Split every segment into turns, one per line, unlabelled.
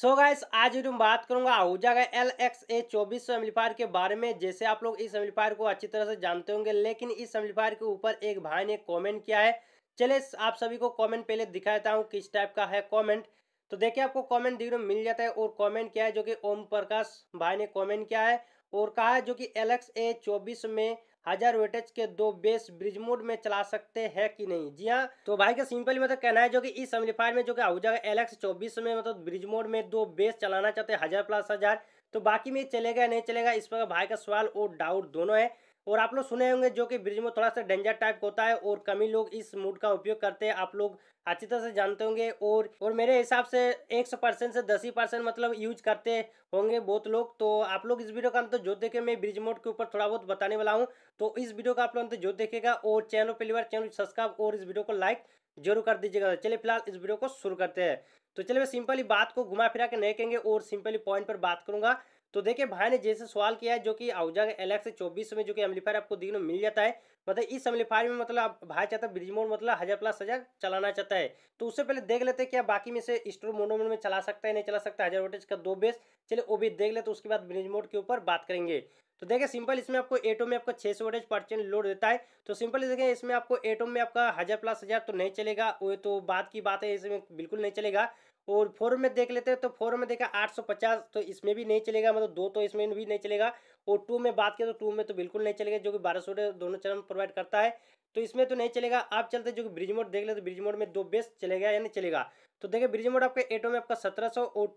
सो so guys आज video बात करूंगा आहूजा का एल एक्स ए चौबीस सौ एम्पलीफायर के बारे में जैसे आप लोग इस एम्पलीफायर को अच्छी तरह से जानते होंगे लेकिन इस एम्पलीफायर के ऊपर एक भाई ने कमेंट किया है चले आप सभी को कमेंट पहले दिखाता हूँ किस टाइप का है कमेंट तो देखिए आपको कमेंट देखने मिल जाता है और कॉमेंट किया है जो कि ओम प्रकाश भाई ने कॉमेंट किया है और कहा है जो कि एलेक्स ए चौबीस में हजार वेटेज के दो बेस ब्रिज मोड में चला सकते हैं कि नहीं जी हाँ तो भाई का सिंपल मतलब कहना है जो कि इस एम्पलीफायर में जो कि आहूजा का एलेक्स चौबीस में मतलब ब्रिज मोड में दो बेस चलाना चाहते हैं हजार प्लस हजार तो बाकी में चलेगा नहीं चलेगा इस पर भाई का सवाल और डाउट दोनों है और आप लोग सुने होंगे जो कि ब्रिज में थोड़ा सा डेंजर टाइप होता है और कमी लोग इस मूड का उपयोग करते हैं आप लोग अच्छी तरह से जानते होंगे और और मेरे हिसाब से एक सौ परसेंट से दस ही परसेंट मतलब यूज करते होंगे बहुत लोग तो आप लोग इस वीडियो का अंत जो देखे मैं ब्रिज मोड के ऊपर थोड़ा बहुत बताने वाला हूँ तो इस वीडियो का आप लोग अंत जो देखेगा और चैनल पहली बार चैनल सब्सक्राइब और इस वीडियो को लाइक जरूर कर दीजिएगा चलिए फिलहाल इस वीडियो को शुरू करते हैं तो चलिए मैं सिंपली बात को घुमा फिरा के नहीं कहेंगे और सिंपली पॉइंट पर बात करूंगा तो देखिए भाई ने जैसे सवाल किया है जो कि आउजा एल एक्स चौबीस में जो कि एम्पलीफायर आपको देखने को मिल जाता है मतलब इस एम्पलीफायर में मतलब भाई चाहता है ब्रिज मोड मतलब हज़ार प्लस हज़ार चलाना चाहता है तो उससे पहले देख लेते हैं क्या बाकी में से स्टोर मोड में चला सकता है नहीं चला सकता हज़ार वोटेज का दो बेस चलिए वो भी देख लेते उसके बाद ब्रिज मोड के ऊपर बात करेंगे तो देखिए सिंपल इसमें आपको एटो में आपका 600 सौ वोटेज परचेंट लोड देता है तो सिंपल देखें इसमें आपको एटो में आपका हज़ार प्लस हज़ार तो नहीं चलेगा वो तो बात की बात है इसमें बिल्कुल नहीं चलेगा और फोर में देख लेते हैं तो फोर में देखा 850 तो इसमें भी नहीं चलेगा मतलब दो तो इसमें भी नहीं चलेगा और टू में बात करें तो टू में तो बिल्कुल नहीं चलेगा जो कि बारह सौ दोनों चरण प्रोवाइड करता है तो इसमें तो नहीं चलेगा आप चलते जो कि ब्रिज मोड देख लेते तो ब्रिज मोड में दो बेस्ट चलेगा या नहीं चलेगा तो देखिए ब्रिज मोड आपका एटो में आपका सत्रह और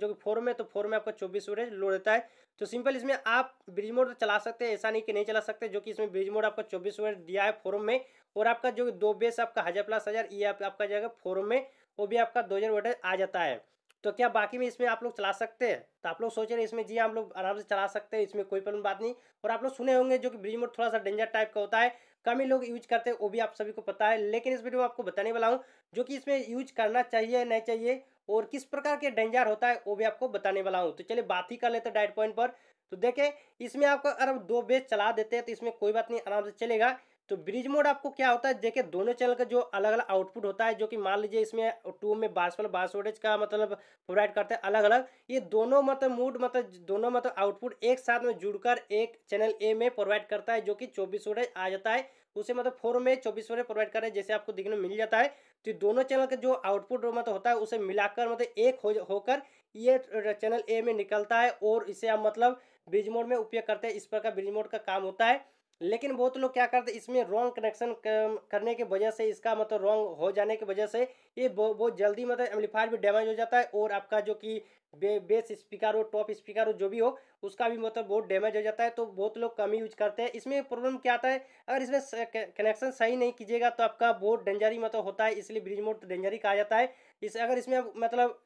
जो कि फोर में तो फोर में आपका चौबीस सौ लो रहता है तो सिंपल इसमें आप ब्रिज मोड तो चला सकते हैं ऐसा नहीं कि नहीं चला सकते जो कि इसमें ब्रिज मोड आपका चौबीस सौ दिया है फोरम में और आपका जो दो बेस आपका हज़ार प्लस हज़ार ये आप, आपका जाएगा फोर में वो भी आपका दो हज़ार वोल्टेज आ जाता है तो क्या बाकी में इसमें आप लोग चला सकते हैं तो आप लोग सोच रहे हैं इसमें जी हाँ, हम लोग आराम से चला सकते हैं इसमें कोई प्रॉब्लम बात नहीं और आप लोग सुने होंगे जो कि ब्रिज मोड थोड़ा सा डेंजर टाइप का होता है कम ही लोग यूज करते हैं वो भी आप सभी को पता है लेकिन इस वीडियो में आपको बताने वाला हूँ जो कि इसमें यूज करना चाहिए नहीं चाहिए और किस प्रकार के डेंजर होता है वो भी आपको बताने वाला हूँ तो चलिए बात ही कर लेते हैं डाइट पॉइंट पर तो देखें इसमें आपको अगर दो बेस चला देते हैं तो इसमें कोई बात नहीं आराम से चलेगा तो ब्रिज मोड आपको क्या होता है देखिए दोनों चैनल का जो अलग अलग आउटपुट होता है जो कि मान लीजिए इसमें टू में बासफल बास वोल्टेज का मतलब प्रोवाइड करते हैं अलग अलग ये दोनों मतलब मूड मतलब दोनों मतलब आउटपुट एक साथ में जुड़कर एक चैनल ए में प्रोवाइड करता है जो कि चौबीस वोटेज आ जाता है उसे मतलब फोर में चौबीस वोटेज प्रोवाइड कर रहे हैं जैसे आपको देखने मिल जाता है तो दोनों चैनल का जो आउटपुट मतलब होता है उसे मिलाकर मतलब एक होकर ये चैनल ए में निकलता है और इसे आप मतलब ब्रिज मोड में उपयोग करते हैं इस प्रकार ब्रिज मोड का काम होता है लेकिन बहुत लोग क्या करते इसमें रॉन्ग कनेक्शन करने की वजह से इसका मतलब रॉन्ग हो जाने की वजह से ये बहुत जल्दी मतलब एम्पलीफायर भी डैमेज हो जाता है और आपका जो कि बे, बेस स्पीकर हो टॉप स्पीकर हो जो भी हो उसका भी मतलब बहुत डैमेज हो जाता है तो बहुत लोग कम यूज करते हैं इसमें प्रॉब्लम क्या आता है अगर इसमें कनेक्शन सही नहीं कीजिएगा तो आपका बहुत डेंजरी मतलब होता है इसलिए ब्रिज मोड डेंजरी कहा जाता है इस अगर इसमें मतलब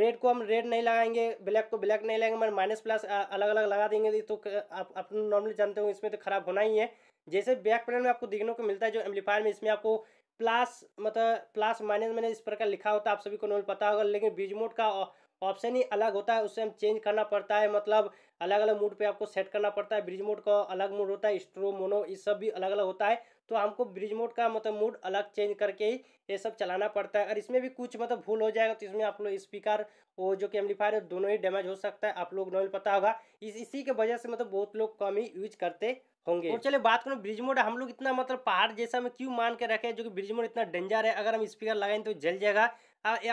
रेड को हम रेड नहीं लगाएंगे ब्लैक को ब्लैक नहीं लगाएंगे मगर माइनस प्लस अलग अलग लगा देंगे तो आप अपने नॉर्मली जानते हो इसमें तो खराब होना ही है जैसे बैक पैनल में आपको देखने को मिलता है जो एम्पलीफायर में इसमें आपको प्लस मतलब प्लस माइनस मैंने इस प्रकार लिखा होता है आप सभी को नॉर्मल पता होगा लेकिन ब्रिज मोड का ऑप्शन ही अलग होता है उससे हम चेंज करना पड़ता है मतलब अलग अलग मूड पे आपको सेट करना पड़ता है ब्रिज मोड का अलग मूड होता है स्ट्रो मोनो इस सब भी अलग अलग होता है तो हमको ब्रिज मोड का मतलब मोड अलग चेंज करके ही ये सब चलाना पड़ता है और इसमें भी कुछ मतलब भूल हो जाएगा तो इसमें आप लोग स्पीकर और जो कि एम्पलीफायर है दोनों ही डैमेज हो सकता है आप लोग नॉर्मल पता होगा इस इसी के वजह से मतलब बहुत लोग कम ही यूज करते होंगे और चलिए बात करूँ ब्रिज मोड हम लोग इतना मतलब पहाड़ जैसा में क्यों मान के रखे जो कि ब्रिज मोड इतना डेंजर है अगर हम स्पीकर लगाएं तो जल जाएगा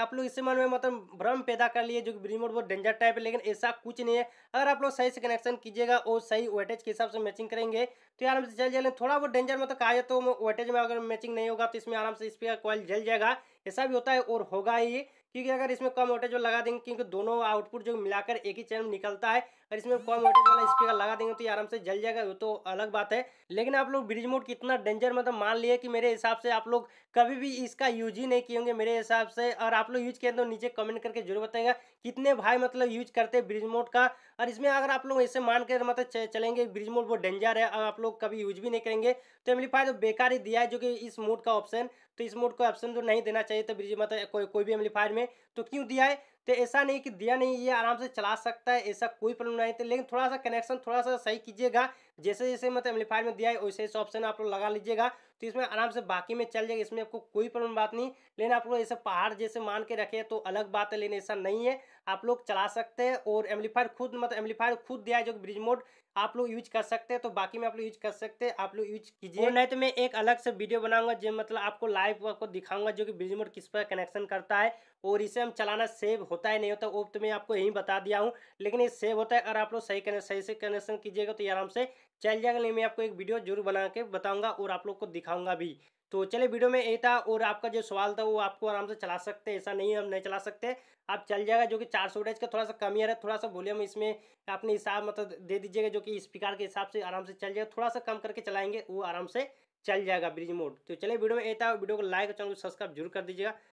आप लोग इससे मन में मतलब भ्रम पैदा कर लिए जो कि ब्रिज मोड बहुत डेंजर टाइप है लेकिन ऐसा कुछ नहीं है अगर आप लोग सही से कनेक्शन कीजिएगा और सही वेटेज के हिसाब से मैचिंग करेंगे तो यार हम चल जाए थोड़ा बहुत डेंजर मतलब कहा तो वोल्टेज में अगर मैचिंग नहीं होगा तो इसमें आराम से स्पीकर कॉयल जल जाएगा ऐसा भी होता है और होगा ही क्योंकि अगर इसमें कम वोल्टेज वाला लगा देंगे क्योंकि दोनों आउटपुट जो मिलाकर एक ही चैनल निकलता है और इसमें कम वोल्टेज वाला स्पीकर लगा देंगे तो ये आराम से जल जाएगा वो तो अलग बात है लेकिन आप लोग ब्रिज मोड कितना डेंजर मतलब मान लिए कि मेरे हिसाब से आप लोग कभी भी इसका यूज ही नहीं किएंगे होंगे मेरे हिसाब से और आप लोग यूज किए तो नीचे कमेंट करके जरूर बताएगा कितने भाई मतलब यूज करते हैं ब्रिज मोड का और इसमें अगर आप लोग ऐसे मान कर मतलब चलेंगे ब्रिज मोड बहुत डेंजर है और आप लोग कभी यूज भी नहीं करेंगे तो एम्पलीफायर तो बेकार ही दिया है जो कि इस मोड का ऑप्शन तो इस मोड का ऑप्शन तो नहीं देना चाहिए तो ब्रिज मतलब कोई भी भी एम्पलीफायर में तो क्यों दिया है तो ऐसा नहीं कि दिया नहीं ये आराम से चला सकता है ऐसा कोई प्रॉब्लम नहीं था लेकिन थोड़ा सा कनेक्शन थोड़ा सा सही कीजिएगा जैसे जैसे मतलब एम्पलीफायर में दिया है वैसे ऐसे ऑप्शन आप लोग लगा लीजिएगा तो इसमें आराम से बाकी में चल जाएगा इसमें आपको कोई प्रॉब्लम बात नहीं लेकिन आप लोग ऐसे पहाड़ जैसे मान के रखे तो अलग बात है लेकिन ऐसा नहीं है आप लोग चला सकते हैं और एम्पलीफायर खुद मतलब एम्पलीफायर खुद दिया है जो ब्रिज मोड आप लोग यूज कर सकते हैं तो बाकी में आप लोग यूज कर सकते हैं आप लोग यूज कीजिए नहीं तो मैं एक अलग से वीडियो बनाऊंगा जो मतलब आपको लाइव आपको दिखाऊंगा जो कि ब्रिज मोड किस पर कनेक्शन करता है और इसे हम चलाना सेव होता होता है नहीं होता वो तो मैं आपको यही बता दिया हूँ लेकिन ये सेव होता है अगर आप लोग सही कनेक्शन सही से कनेक्शन कीजिएगा तो आराम से चल जाएगा नहीं मैं आपको एक वीडियो जरूर बना के बताऊँगा और आप लोग को दिखाऊंगा भी तो चले वीडियो में यही था और आपका जो सवाल था वो आपको आराम से चला सकते हैं ऐसा नहीं हम नहीं चला सकते आप चल जाएगा जो कि चार सौ का थोड़ा सा कमी आ रहा है थोड़ा सा वॉल्यूम इसमें आपने हिसाब मतलब दे दीजिएगा जो कि स्पीकर के हिसाब से आराम से चल जाएगा थोड़ा सा कम करके चलाएंगे वो आराम से चल जाएगा ब्रिज मोड तो चले वीडियो में यही था वीडियो को लाइक और चैनल को सब्सक्राइब जरूर कर दीजिएगा